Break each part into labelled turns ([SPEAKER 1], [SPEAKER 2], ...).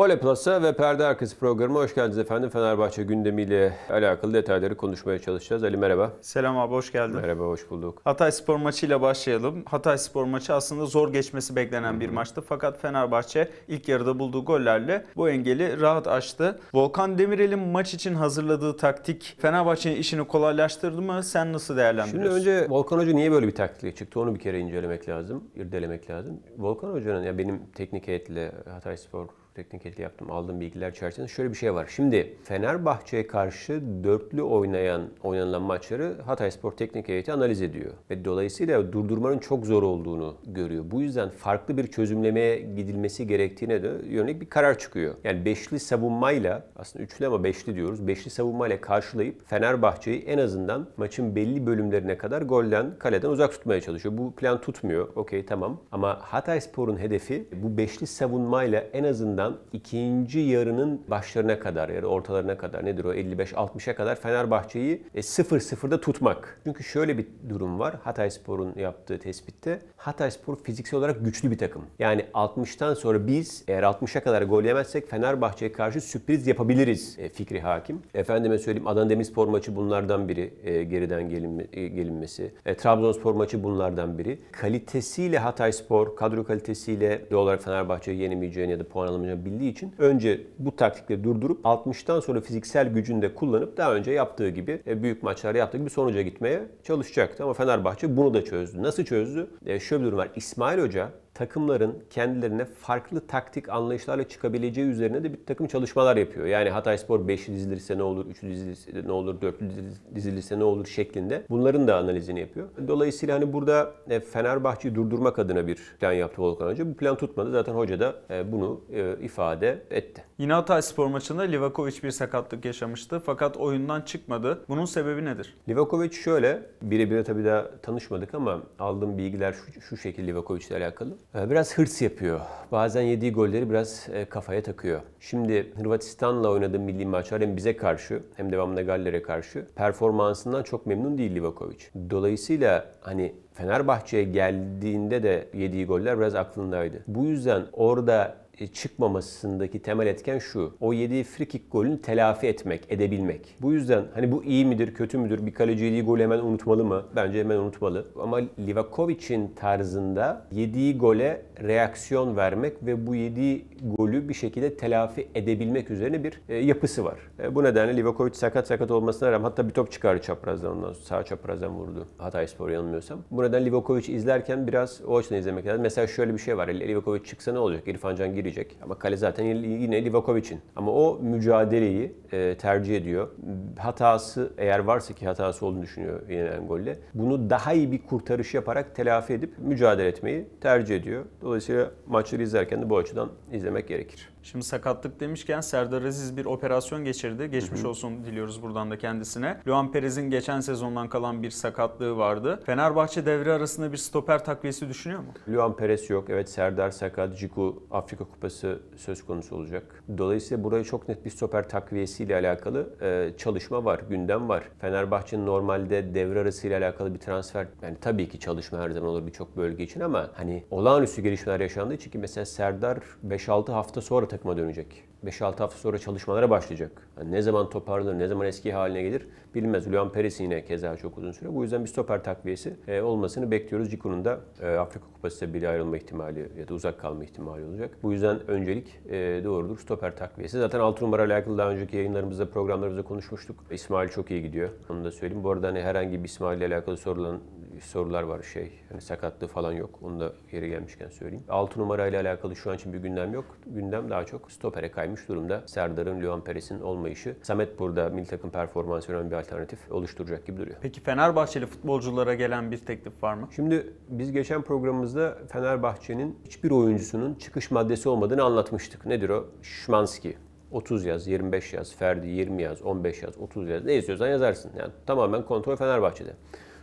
[SPEAKER 1] Vole Plaza ve Perde Arkası programı hoş geldiniz efendim. Fenerbahçe gündemiyle
[SPEAKER 2] alakalı detayları konuşmaya çalışacağız. Ali merhaba. Selam abi hoş geldin. Merhaba hoş bulduk. Hatay Spor maçıyla başlayalım. Hatay Spor maçı aslında zor geçmesi beklenen bir maçtı. Fakat Fenerbahçe ilk yarıda bulduğu gollerle bu engeli rahat açtı. Volkan Demirel'in maç için hazırladığı taktik Fenerbahçe'nin işini kolaylaştırdı mı? Sen nasıl değerlendiriyorsun?
[SPEAKER 1] Şimdi önce Volkan Hoca niye böyle bir taktikle çıktı onu bir kere incelemek lazım, irdelemek lazım. Volkan Hoca'nın ya benim teknik heyetle Hatay Spor teknik heyeti yaptım. Aldığım bilgiler çerçevesinde şöyle bir şey var. Şimdi Fenerbahçe'ye karşı dörtlü oynayan oynanılan maçları Hatay Spor Teknik Heyeti analiz ediyor. Ve dolayısıyla durdurmanın çok zor olduğunu görüyor. Bu yüzden farklı bir çözümlemeye gidilmesi gerektiğine de yönelik bir karar çıkıyor. Yani beşli savunmayla aslında üçlü ama beşli diyoruz. Beşli savunmayla karşılayıp Fenerbahçe'yi en azından maçın belli bölümlerine kadar golden, kaleden uzak tutmaya çalışıyor. Bu plan tutmuyor. Okey tamam. Ama Hatay Spor'un hedefi bu beşli savunmayla en azından Hocam ikinci yarının başlarına kadar yani ortalarına kadar nedir o 55-60'a kadar Fenerbahçe'yi 0-0'da e, tutmak. Çünkü şöyle bir durum var Hatay Spor'un yaptığı tespitte. Hatay Spor fiziksel olarak güçlü bir takım. Yani 60'tan sonra biz eğer 60'a kadar gol yemezsek Fenerbahçe'ye karşı sürpriz yapabiliriz e, fikri hakim. Efendime söyleyeyim Adana Demirspor maçı bunlardan biri e, geriden gelinme, e, gelinmesi. E, Trabzonspor maçı bunlardan biri. Kalitesiyle Hatay Spor kadro kalitesiyle doğal olarak Fenerbahçe'yi yenemeyeceğini ya da puan alamayacağını kullanabildiği için önce bu taktikleri durdurup 60'tan sonra fiziksel gücünü de kullanıp daha önce yaptığı gibi e, büyük maçlarda yaptığı gibi sonuca gitmeye çalışacaktı. Ama Fenerbahçe bunu da çözdü. Nasıl çözdü? E, şöyle bir durum var. İsmail Hoca takımların kendilerine farklı taktik anlayışlarla çıkabileceği üzerine de bir takım çalışmalar yapıyor. Yani Hatay Spor 5'li dizilirse ne olur, 3'lü dizilirse ne olur, 4'lü dizilirse ne olur şeklinde bunların da analizini yapıyor. Dolayısıyla hani burada e, Fenerbahçe'yi durdurmak adına bir plan yaptı Volkan Hoca. Bu plan tutmadı. Zaten hoca da e, bunu
[SPEAKER 2] e, ifade etti. Yine Hatay Spor maçında Livakovic bir sakatlık yaşamıştı fakat oyundan çıkmadı. Bunun sebebi nedir?
[SPEAKER 1] Livakovic şöyle, birebir tabii daha tanışmadık ama aldığım bilgiler şu, şu şekilde Livakovic ile alakalı. Ee, biraz hırs yapıyor. Bazen yediği golleri biraz e, kafaya takıyor. Şimdi Hırvatistan'la oynadığı milli maçlar hem bize karşı hem devamında Galler'e karşı performansından çok memnun değil Livakovic. Dolayısıyla hani Fenerbahçe'ye geldiğinde de yediği goller biraz aklındaydı. Bu yüzden orada e, çıkmamasındaki temel etken şu. O yediği frikik golünü telafi etmek, edebilmek. Bu yüzden hani bu iyi midir, kötü müdür? Bir kaleci yediği golü hemen unutmalı mı? Bence hemen unutmalı. Ama Livakovic'in tarzında yediği gole reaksiyon vermek ve bu yedi golü bir şekilde telafi edebilmek üzerine bir e, yapısı var. E, bu nedenle Livakovic sakat sakat olmasına rağmen hatta bir top çıkardı çaprazdan ondan sonra sağ çaprazdan vurdu. Hatay Spor yanılmıyorsam. Bu nedenle Livakovic izlerken biraz o açıdan izlemek lazım. Mesela şöyle bir şey var. Livakovic çıksa ne olacak? İrfan Can girecek. Ama kale zaten yine Livakovic'in. Ama o mücadeleyi e, tercih ediyor. Hatası eğer varsa ki hatası olduğunu düşünüyor yenilen golle. Bunu daha iyi bir kurtarış yaparak telafi edip mücadele etmeyi tercih ediyor. Dolayısıyla maçları izlerken de bu açıdan izlemek
[SPEAKER 2] gerekir. Şimdi sakatlık demişken Serdar Aziz bir operasyon geçirdi. Geçmiş olsun diliyoruz buradan da kendisine. Luan Perez'in geçen sezondan kalan bir sakatlığı vardı. Fenerbahçe devre arasında bir stoper takviyesi düşünüyor mu?
[SPEAKER 1] Luan Perez yok. Evet Serdar sakat. Ciku Afrika Kupası söz konusu olacak. Dolayısıyla buraya çok net bir stoper takviyesiyle alakalı e, çalışma var, gündem var. Fenerbahçe'nin normalde devre arasıyla alakalı bir transfer yani tabii ki çalışma her zaman olur birçok bölge için ama hani olağanüstü gelişmeler yaşandığı için ki mesela Serdar 5-6 hafta sonra takıma dönecek. 5-6 hafta sonra çalışmalara başlayacak. Yani ne zaman toparlanır, ne zaman eski haline gelir bilinmez. Luan Perez yine keza çok uzun süre. Bu yüzden bir stoper takviyesi e, olmasını bekliyoruz. Ciku'nun da e, Afrika Kupası'da bile ayrılma ihtimali ya da uzak kalma ihtimali olacak. Bu yüzden öncelik e, doğrudur stoper takviyesi. Zaten 6 numara alakalı daha önceki yayınlarımızda, programlarımızda konuşmuştuk. İsmail çok iyi gidiyor. Onu da söyleyeyim. Bu arada hani herhangi bir İsmail ile alakalı sorulan sorular var şey. Hani sakatlığı falan yok. Onu da yeri gelmişken söyleyeyim. 6 numarayla alakalı şu an için bir gündem yok. Gündem daha çok stopere kaymış durumda. Serdar'ın, Luan Perez'in olmayışı. Samet burada milli takım performansı olan bir alternatif oluşturacak gibi duruyor.
[SPEAKER 2] Peki Fenerbahçeli futbolculara gelen bir teklif var mı? Şimdi biz geçen programımızda Fenerbahçe'nin
[SPEAKER 1] hiçbir oyuncusunun çıkış maddesi olmadığını anlatmıştık. Nedir o? Şmanski. 30 yaz, 25 yaz, Ferdi 20 yaz, 15 yaz, 30 yaz ne istiyorsan yazarsın. Yani tamamen kontrol Fenerbahçe'de.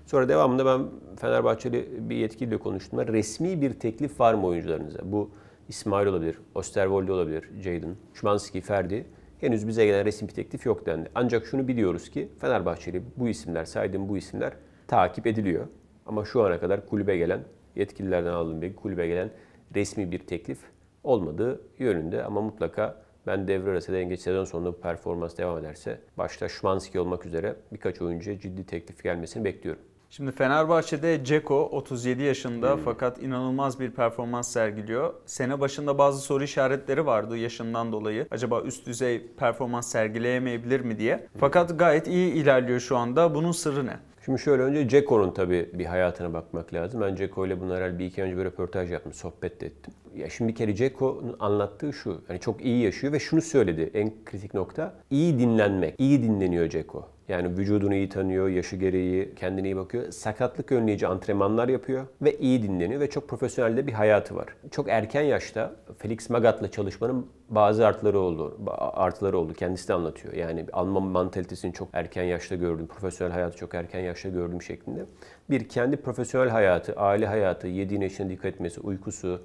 [SPEAKER 1] Sonra devamında ben Fenerbahçeli bir yetkiliyle konuştum. Resmi bir teklif var mı oyuncularınıza? Bu İsmail olabilir, Osterwold olabilir, Jadon, Şumanski, Ferdi. Henüz bize gelen resmi bir teklif yok dendi. Ancak şunu biliyoruz ki Fenerbahçeli bu isimler, saydığım bu isimler takip ediliyor. Ama şu ana kadar kulübe gelen, yetkililerden aldığım bir kulübe gelen resmi bir teklif olmadığı yönünde. Ama mutlaka ben devre arası en geç sezon sonunda bu performans devam ederse başta Şumanski olmak üzere birkaç oyuncuya ciddi teklif gelmesini bekliyorum.
[SPEAKER 2] Şimdi Fenerbahçe'de Ceko 37 yaşında hmm. fakat inanılmaz bir performans sergiliyor. Sene başında bazı soru işaretleri vardı yaşından dolayı. Acaba üst düzey performans sergileyemeyebilir mi diye. Hmm. Fakat gayet iyi ilerliyor şu anda. Bunun sırrı ne?
[SPEAKER 1] Şimdi şöyle önce Ceko'nun tabii bir hayatına bakmak lazım. Ben Ceko ile bunu herhalde bir iki önce bir röportaj yaptım, sohbet de ettim. Ya şimdi bir kere Ceko'nun anlattığı şu, yani çok iyi yaşıyor ve şunu söyledi en kritik nokta. iyi dinlenmek, iyi dinleniyor Ceko. Yani vücudunu iyi tanıyor, yaşı gereği kendine iyi bakıyor. Sakatlık önleyici antrenmanlar yapıyor ve iyi dinleniyor ve çok profesyonel de bir hayatı var. Çok erken yaşta Felix Magat'la çalışmanın bazı artları oldu. Artıları oldu. Kendisi de anlatıyor. Yani Alman mantalitesini çok erken yaşta gördüm. Profesyonel hayatı çok erken yaşta gördüm şeklinde. Bir kendi profesyonel hayatı, aile hayatı, yediğine içine dikkat etmesi, uykusu,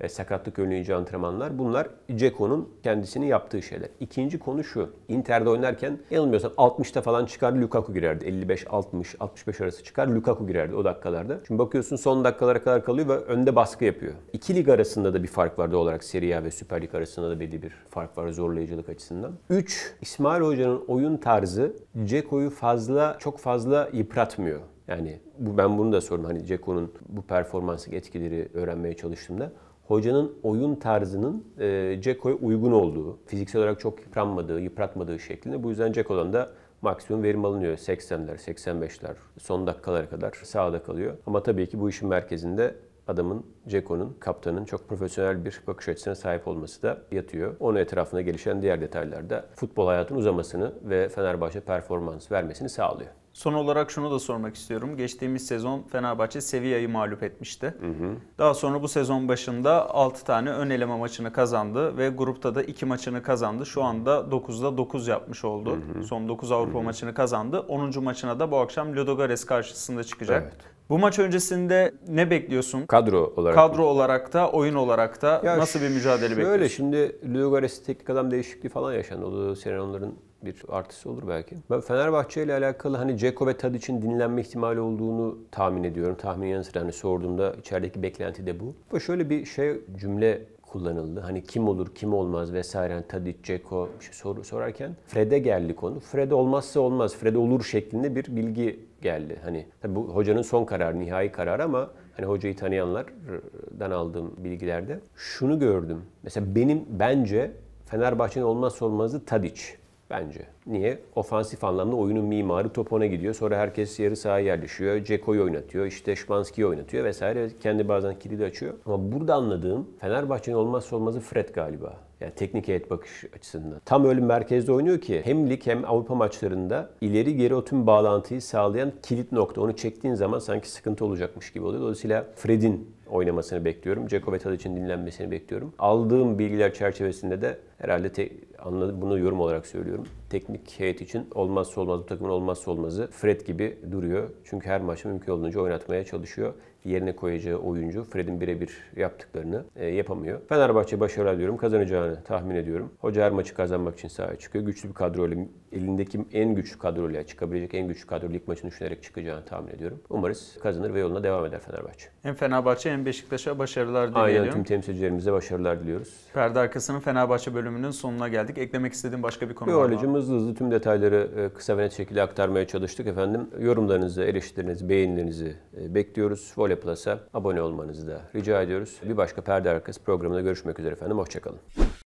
[SPEAKER 1] e, sakatlık önleyici antrenmanlar. Bunlar Ceko'nun kendisini yaptığı şeyler. İkinci konu şu. Inter'de oynarken yanılmıyorsam 60'ta falan çıkar Lukaku girerdi. 55, 60, 65 arası çıkar Lukaku girerdi o dakikalarda. Şimdi bakıyorsun son dakikalara kadar kalıyor ve önde baskı yapıyor. İki lig arasında da bir fark var doğal olarak Serie A ve Süper Lig arasında da belli bir fark var zorlayıcılık açısından. 3. İsmail Hoca'nın oyun tarzı Ceko'yu fazla çok fazla yıpratmıyor. Yani bu, ben bunu da sordum. Hani Ceko'nun bu performansı etkileri öğrenmeye çalıştığımda hocanın oyun tarzının e, Ceko'ya uygun olduğu, fiziksel olarak çok yıpranmadığı, yıpratmadığı şeklinde. Bu yüzden Ceko'dan da maksimum verim alınıyor. 80'ler, 85'ler, son dakikalara kadar sahada kalıyor. Ama tabii ki bu işin merkezinde adamın, Ceko'nun, kaptanın çok profesyonel bir bakış açısına sahip olması da yatıyor. Onun etrafına gelişen diğer detaylar da futbol hayatının uzamasını ve Fenerbahçe performans
[SPEAKER 2] vermesini sağlıyor. Son olarak şunu da sormak istiyorum. Geçtiğimiz sezon Fenerbahçe Sevilla'yı mağlup etmişti. Hı hı. Daha sonra bu sezon başında 6 tane ön eleme maçını kazandı ve grupta da 2 maçını kazandı. Şu anda 9'da 9 yapmış oldu. Hı hı. Son 9 Avrupa hı hı. maçını kazandı. 10. maçına da bu akşam Ludogorets karşısında çıkacak. Evet. Bu maç öncesinde ne bekliyorsun? Kadro olarak. Kadro mı? olarak da, oyun olarak da ya nasıl bir mücadele şöyle bekliyorsun? Şöyle şimdi
[SPEAKER 1] Ludogorets teknik adam değişikliği falan yaşandı. O sene onların bir artısı olur belki. Ben Fenerbahçe ile alakalı hani Ceko ve için dinlenme ihtimali olduğunu tahmin ediyorum. Tahmin yanı sıra hani sorduğumda içerideki beklenti de bu. Bu şöyle bir şey cümle kullanıldı. Hani kim olur, kim olmaz vesaire. Yani Tadic, Ceko şey sor, sorarken Fred'e geldi konu. Fred olmazsa olmaz, Fred olur şeklinde bir bilgi geldi. Hani tabii bu hocanın son karar, nihai karar ama hani hocayı tanıyanlardan aldığım bilgilerde şunu gördüm. Mesela benim bence Fenerbahçe'nin olmazsa olmazı Tadic. Bence. Niye? Ofansif anlamda oyunun mimarı top ona gidiyor. Sonra herkes yarı sahaya yerleşiyor. Ceko'yu oynatıyor. işte Şmanski'yi oynatıyor vesaire. Kendi bazen kilidi açıyor. Ama burada anladığım Fenerbahçe'nin olmazsa olmazı Fred galiba. Yani teknik heyet bakış açısından. Tam öyle merkezde oynuyor ki hem lig hem Avrupa maçlarında ileri geri o tüm bağlantıyı sağlayan kilit nokta. Onu çektiğin zaman sanki sıkıntı olacakmış gibi oluyor. Dolayısıyla Fred'in oynamasını bekliyorum. Ceko için dinlenmesini bekliyorum. Aldığım bilgiler çerçevesinde de herhalde te- anladım, bunu yorum olarak söylüyorum teknik heyet için olmazsa olmaz, bu takımın olmazsa olmazı Fred gibi duruyor. Çünkü her maçı mümkün olduğunca oynatmaya çalışıyor. Yerine koyacağı oyuncu Fred'in birebir yaptıklarını e, yapamıyor. Fenerbahçe başarılı diyorum. Kazanacağını tahmin ediyorum. Hoca her maçı kazanmak için sahaya çıkıyor. Güçlü bir kadro ile elindeki en güçlü kadro ile çıkabilecek en güçlü kadro ilk maçını düşünerek çıkacağını tahmin ediyorum. Umarız kazanır ve yoluna devam eder Fenerbahçe.
[SPEAKER 2] Hem Fenerbahçe hem Beşiktaş'a başarılar diliyorum. Aynen tüm
[SPEAKER 1] temsilcilerimize başarılar diliyoruz.
[SPEAKER 2] Perde arkasının Fenerbahçe bölümünün sonuna geldik. Eklemek istediğim başka bir konu Yo, var mı?
[SPEAKER 1] hızlı hızlı tüm detayları e, kısa ve net şekilde aktarmaya çalıştık efendim. Yorumlarınızı, eleştirilerinizi, beğenilerinizi e, bekliyoruz. Vole Plus'a abone olmanızı da rica ediyoruz. Bir başka Perde Arkası programında görüşmek üzere efendim. Hoşçakalın.